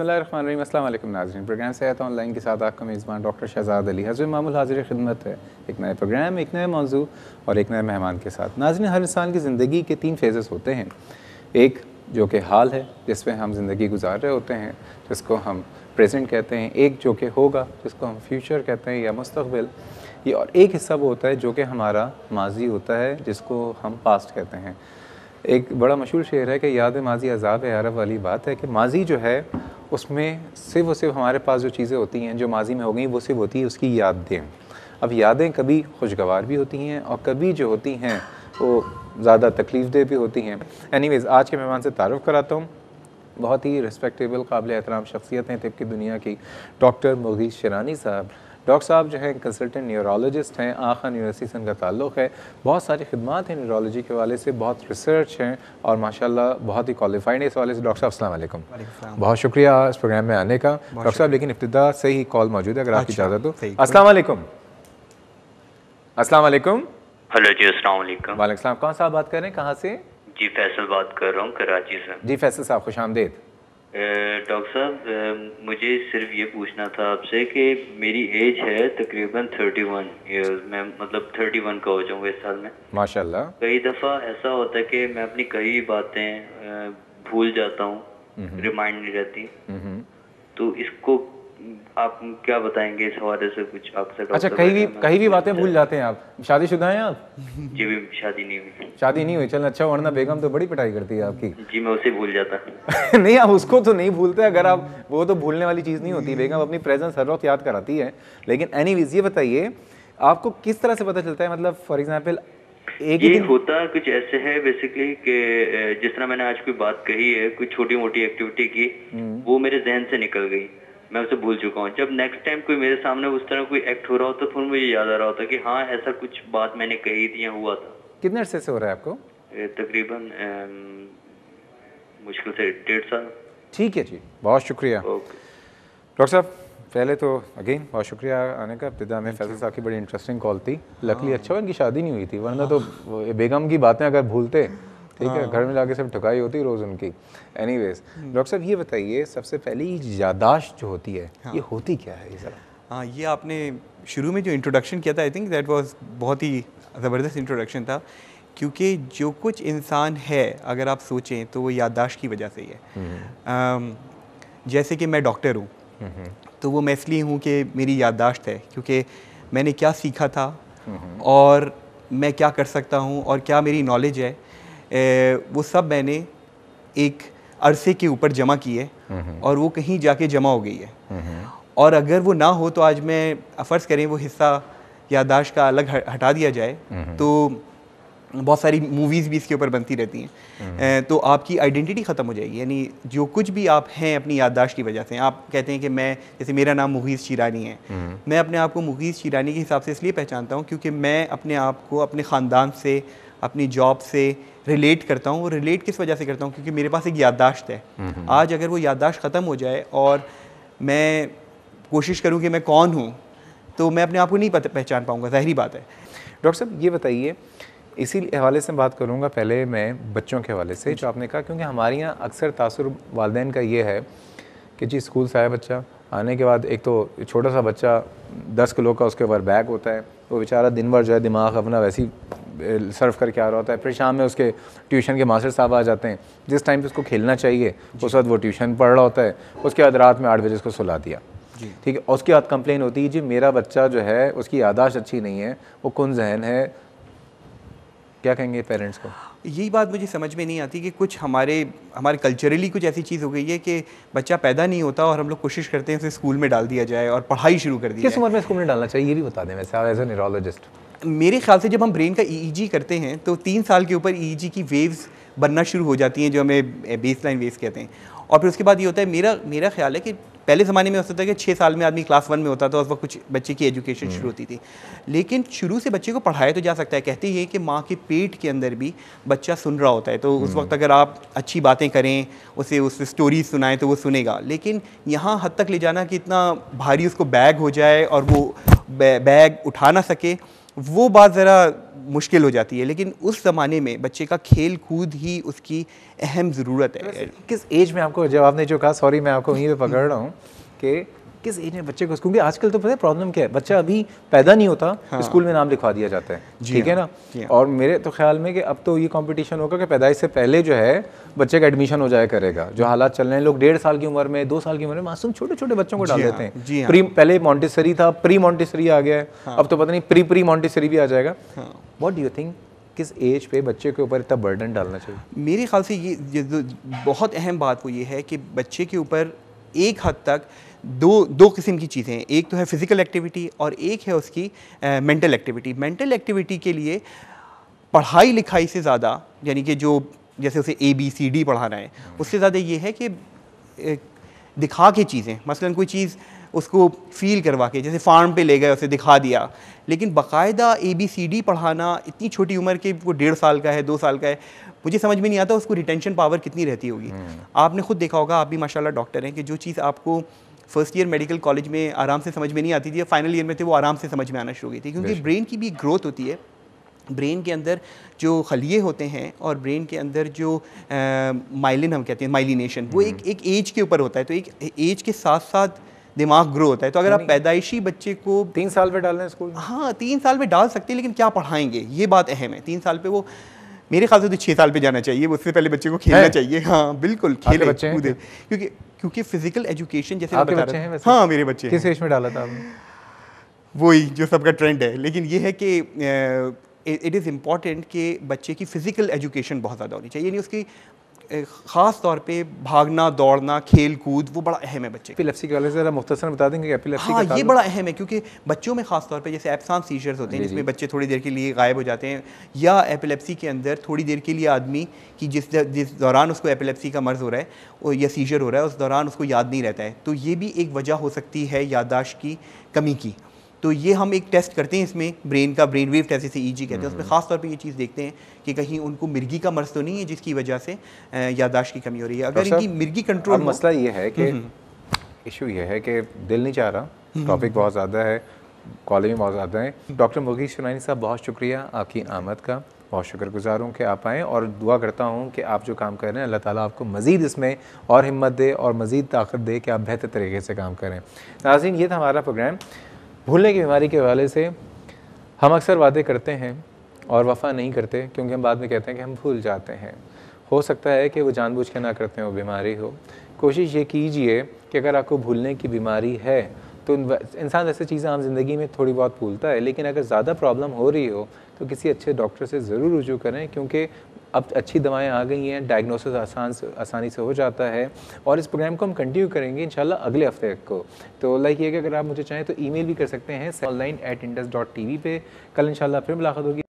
बसमीम अल्लाम नाजरीन प्रोग्राम सेहत ऑनलाइन के साथ आपका मेज़बान डॉक्टर शहजाद अली हजर मामूल हाजिर खिदमत है एक नए प्रोग्राम एक नए मौजू और एक नए मेहमान के साथ नाजरन हर इंसान की ज़िंदगी के तीन फेजेस होते हैं एक जो कि हाल है जिसमें हम ज़िंदगी गुजार रहे होते हैं जिसको हम प्रेजेंट कहते हैं एक जो कि होगा जिसको हम फ्यूचर कहते हैं या मुस्तबिल ये और एक हिस्सा वो होता है जो कि हमारा माजी होता है जिसको हम पास्ट कहते हैं एक बड़ा मशहूर शेर है कि याद माजी अजाब अरब वाली बात है कि माजी जो है उसमें सिर्फ और सिर्फ हमारे पास जो चीज़ें होती हैं जो माजी में हो गई वो सिर्फ होती है उसकी यादें अब यादें कभी खुशगवार भी होती हैं और कभी जो होती हैं वो ज़्यादा तकलीफ भी होती हैं एनीवेज़ आज के मेहमान से तारुफ़ कराता हूँ बहुत ही रिस्पेक्टेबल काबिल एहतराम शख्सियत हैं तिब की दुनिया की डॉक्टर मुगीश शरानी साहब डॉक्टर साहब जो है कंसल्टेंट न्यूरोलॉजिस्ट हैं आखा यूनिवर्सिटी से उनका ताल्लुक़ है बहुत सारी खिदमत हैं न्यूरोलॉजी के वाले से बहुत रिसर्च हैं और माशाल्लाह बहुत ही क्वालिफाइड है इस वाले से डॉक्टर साहब असल बहुत शुक्रिया इस प्रोग्राम में आने का डॉक्टर साहब लेकिन इब्तदा से ही कॉल मौजूद है अगर आपकी इजाज़त तो असलम असलम हेलो जी अस्सलाम कौन साहब बात कर रहे हैं कहाँ से जी फैसल बात कर रहा हूँ कराची से जी फैसल साहब खुश आमदेद डॉक्टर साहब मुझे सिर्फ ये पूछना था आपसे कि मेरी एज है तकरीबन थर्टी वन मैं मतलब थर्टी वन का हो जाऊंगा इस साल में माशाल्लाह कई दफ़ा ऐसा होता है कि मैं अपनी कई बातें भूल जाता हूँ रिमाइंड हम्म। नहीं रहती हम्म। तो इसको आप क्या बताएंगे इस हवाले से कुछ आपसे अच्छा कहीं भी कहीं भी बातें भूल जाते हैं आप शादी शुदा है आप जी भी शादी नहीं हुई शादी नहीं हुई चल अच्छा वरना बेगम तो बड़ी पिटाई करती है आपकी जी मैं उसे भूल जाता नहीं आप उसको तो नहीं भूलते अगर आप वो तो भूलने वाली चीज़ नहीं होती बेगम अपनी प्रेजेंस हर वक्त याद कराती है लेकिन एनी ये बताइए आपको किस तरह से पता चलता है मतलब फॉर एग्जाम्पल एक ये होता कुछ ऐसे है बेसिकली कि जिस तरह मैंने आज कोई बात कही है कुछ छोटी मोटी एक्टिविटी की हम्म। वो मेरे जहन से निकल गई मैं उसे भूल चुका हूँ जब नेक्स्ट टाइम कोई मेरे सामने उस तरह कोई एक्ट हो रहा होता तो फिर मुझे याद आ रहा होता कि हाँ ऐसा कुछ बात मैंने कही थी या हुआ था कितने अरसे से हो रहा है आपको तकरीबन मुश्किल से डेढ़ साल ठीक है जी बहुत शुक्रिया डॉक्टर साहब पहले तो अगेन बहुत शुक्रिया आने का इब्तदा में फैसल साहब की बड़ी इंटरेस्टिंग कॉल थी लकली हाँ। अच्छा हुआ इनकी शादी नहीं हुई थी वरना तो बेगम की बातें अगर भूलते ठीक है हाँ। घर में जाके सिर्फ ठुकाई होती है रोज़ उनकी एनी हम्म। डॉक्टर साहब ये बताइए सबसे पहली यादाश्त जो होती है हाँ। ये होती क्या है हाँ ये आपने शुरू में जो इंट्रोडक्शन किया था आई थिंक दैट वाज बहुत ही ज़बरदस्त इंट्रोडक्शन था क्योंकि जो कुछ इंसान है अगर आप सोचें तो वो याददाश्त की वजह से ही है हम्म। जैसे कि मैं डॉक्टर हूँ हम्म। तो वो मैं इसलिए हूँ कि मेरी याददाश्त है क्योंकि मैंने क्या सीखा था और मैं क्या कर सकता हूँ और क्या मेरी नॉलेज है वो सब मैंने एक अरसे के ऊपर जमा किए और वो कहीं जाके जमा हो गई है और अगर वो ना हो तो आज मैं फ़र्ज़ करें वो हिस्सा यादाश का अलग हटा दिया जाए तो बहुत सारी मूवीज़ भी इसके ऊपर बनती रहती हैं तो आपकी आइडेंटिटी ख़त्म हो जाएगी यानी जो कुछ भी आप हैं अपनी याददाश्त की वजह से आप कहते हैं कि मैं जैसे मेरा नाम मुगीज़ चिरानी है हम्म। मैं अपने आप को मुगीज़ चिरानी के हिसाब से इसलिए पहचानता हूँ क्योंकि मैं अपने आप को अपने ख़ानदान से अपनी जॉब से रिलेट करता हूँ वो रिलेट किस वजह से करता हूँ क्योंकि मेरे पास एक याददाश्त है आज अगर वो याददाश्त ख़त्म हो जाए और मैं कोशिश करूँ कि मैं कौन हूँ तो मैं अपने आप को नहीं पहचान पाऊँगा ज़ाहरी बात है डॉक्टर साहब ये बताइए इसी हवाले से बात करूँगा पहले मैं बच्चों के हवाले से जो आपने कहा क्योंकि हमारे यहाँ अक्सर तासर वालदेन का ये है कि जी स्कूल से आया बच्चा आने के बाद एक तो छोटा सा बच्चा दस किलो का उसके ऊपर बैग होता है वो बेचारा दिन भर जो है दिमाग अपना वैसे ही सर्व करके आ रहा होता है फिर शाम में उसके ट्यूशन के मास्टर साहब आ जाते हैं जिस टाइम पे उसको खेलना चाहिए उस वक्त वो ट्यूशन पढ़ रहा होता है उसके बाद रात में आठ बजे उसको सुला दिया ठीक है उसके बाद कंप्लेन होती है जी मेरा बच्चा जो है उसकी यादाश्त अच्छी नहीं है वो कन जहन है क्या कहेंगे पेरेंट्स को यही बात मुझे समझ में नहीं आती कि कुछ हमारे हमारे कल्चरली कुछ ऐसी चीज़ हो गई है कि बच्चा पैदा नहीं होता और हम लोग कोशिश करते हैं उसे स्कूल में डाल दिया जाए और पढ़ाई शुरू कर दी किस उम्र में स्कूल में डालना चाहिए ये भी बता दें वैसे एज ए न्यूरोलॉजिस्ट मेरे ख्याल से जब हम ब्रेन का ई e e करते हैं तो तीन साल के ऊपर ई e की वेव्स बनना शुरू हो जाती हैं जो हमें बेस लाइन वेव्स कहते हैं और फिर उसके बाद ये होता है मेरा मेरा ख्याल है कि पहले ज़माने में होता था कि छः साल में आदमी क्लास वन में होता था उस वक्त कुछ बच्चे की एजुकेशन हम्म। शुरू होती थी लेकिन शुरू से बच्चे को पढ़ाया तो जा सकता है कहते हैं कि माँ के पेट के अंदर भी बच्चा सुन रहा होता है तो उस वक्त हम्म। अगर आप अच्छी बातें करें उसे उस स्टोरीज सुनाएं तो वो सुनेगा लेकिन यहाँ हद तक ले जाना कि इतना भारी उसको बैग हो जाए और वो बैग उठा ना सके वो बात ज़रा मुश्किल हो जाती है लेकिन उस ज़माने में बच्चे का खेल कूद ही उसकी अहम ज़रूरत है किस एज में आपको जब आपने जो कहा सॉरी मैं आपको वहीं पर पकड़ रहा हूँ कि किस एज में बच्चे को क्योंकि आजकल तो पता है प्रॉब्लम क्या है बच्चा अभी पैदा नहीं होता हाँ। स्कूल में नाम लिखवा दिया जाता है ठीक है हाँ, ना हाँ। और मेरे तो ख्याल में कि अब तो ये कंपटीशन होगा कि पैदाइश से पहले जो है बच्चे का एडमिशन हो जाए करेगा जो हालात चल रहे हैं लोग डेढ़ साल की उम्र में दो साल की उम्र में मासूम छोटे छोटे बच्चों को डाल हाँ, देते हैं प्री पहले मॉन्टेसरी था प्री मॉन्टेसरी आ गया है अब तो पता नहीं प्री प्री मॉन्टेसरी भी आ जाएगा वॉट डू यू थिंक किस एज पे बच्चे के ऊपर इतना बर्डन डालना चाहिए मेरे ख्याल से ये, ये बहुत अहम बात वो ये है कि बच्चे के ऊपर एक हद तक दो दो किस्म की चीज़ें हैं एक तो है फ़िज़िकल एक्टिविटी और एक है उसकी मेंटल एक्टिविटी मेंटल एक्टिविटी के लिए पढ़ाई लिखाई से ज़्यादा यानी कि जो जैसे उसे ए बी सी डी पढ़ाना है उससे ज़्यादा ये है कि दिखा के चीज़ें मसलन कोई चीज़ उसको फील करवा के जैसे फार्म पे ले गए उसे दिखा दिया लेकिन बाकायदा ए बी सी डी पढ़ाना इतनी छोटी उम्र के वो डेढ़ साल का है दो साल का है मुझे समझ में नहीं आता उसको रिटेंशन पावर कितनी रहती होगी हम्म। आपने खुद देखा होगा आप भी माशाल्लाह डॉक्टर हैं कि जो चीज़ आपको फर्स्ट ईयर मेडिकल कॉलेज में आराम से समझ में नहीं आती थी फाइनल ईयर में थे वो आराम से समझ में आना शुरू हो गई थी क्योंकि ब्रेन की भी ग्रोथ होती है ब्रेन के अंदर जो खलिए होते हैं और ब्रेन के अंदर जो माइलिन हम कहते हैं माइलिनेशन वो हम्म। एक एक एज के ऊपर होता है तो एक एज के साथ साथ दिमाग ग्रो होता है तो अगर आप पैदाइशी बच्चे को तीन साल में डाल रहे स्कूल हाँ तीन साल में डाल सकते हैं लेकिन क्या पढ़ाएंगे ये बात अहम है तीन साल पे वो मेरे ख्याल से तो छः साल पे जाना चाहिए उससे पहले बच्चे को खेलना चाहिए हाँ बिल्कुल खेले बच्चे कूदे क्योंकि क्योंकि फिजिकल एजुकेशन जैसे आपके बच्चे हैं हाँ मेरे बच्चे किस एज में डाला था वही जो सबका ट्रेंड है लेकिन ये है कि इट इज़ इम्पॉर्टेंट कि बच्चे की फ़िज़िकल एजुकेशन बहुत ज़्यादा होनी चाहिए यानी उसकी ख़ास तौर पे भागना दौड़ना खेल कूद वो बड़ा अहम है बच्चे एपिलेप्सी के वाले से मुख्तर बता देंगे कि एपिलेप्सी हाँ ये बड़ा अहम है क्योंकि बच्चों में ख़ास तौर पे जैसे एप्सान सीजर्स होते हैं जिसमें बच्चे थोड़ी देर के लिए गायब हो जाते हैं या एपिलेप्सी के अंदर थोड़ी देर के लिए आदमी कि जिस जिस दौरान उसको एपिलेप्सी का मर्ज़ हो रहा है या सीजर हो रहा है उस दौरान उसको याद नहीं रहता है तो ये भी एक वजह हो सकती है याददाश्त की कमी की तो ये हम एक टेस्ट करते हैं इसमें ब्रेन का ब्रेन वेव टेस्ट जैसे ई कहते हैं उसमें हम्म। खास तौर पे ये चीज़ देखते हैं कि कहीं उनको मिर्गी का मर्ज तो नहीं है जिसकी वजह से यादाश्त की कमी हो रही है अगर इनकी मिर्गी कंट्रोल मसला ये है कि इशू हम्म, हम्म। ये है कि दिल नहीं चाह रहा टॉपिक बहुत ज़्यादा है कॉलेज में बहुत ज़्यादा है डॉक्टर मुर्गी सुनानी साहब बहुत शुक्रिया आपकी आमद का बहुत शुक्रगुजार हूँ कि आप आएँ और दुआ करता हूँ कि आप जो काम कर रहे हैं अल्लाह ताला आपको मज़ीद इसमें और हिम्मत दे और मज़ीद ताकत दे कि आप बेहतर तरीके से काम करें नाजीन ये था हमारा प्रोग्राम भूलने की बीमारी के हवाले से हम अक्सर वादे करते हैं और वफा नहीं करते क्योंकि हम बाद में कहते हैं कि हम भूल जाते हैं हो सकता है कि वो जानबूझ के ना करते हो बीमारी हो कोशिश ये कीजिए कि अगर आपको भूलने की बीमारी है तो इंसान ऐसी चीज़ें आम ज़िंदगी में थोड़ी बहुत भूलता है लेकिन अगर ज़्यादा प्रॉब्लम हो रही हो तो किसी अच्छे डॉक्टर से ज़रूर रुजू करें क्योंकि अब अच्छी दवाएं आ गई हैं डायग्नोसिस आसान आसानी से हो जाता है और इस प्रोग्राम को हम कंटिन्यू करेंगे इन अगले हफ्ते को तो लाइक ये कि अगर आप मुझे चाहें तो ई भी कर सकते हैं ऑनलाइन पे टी वी पर कल इन फिर मुलाकात होगी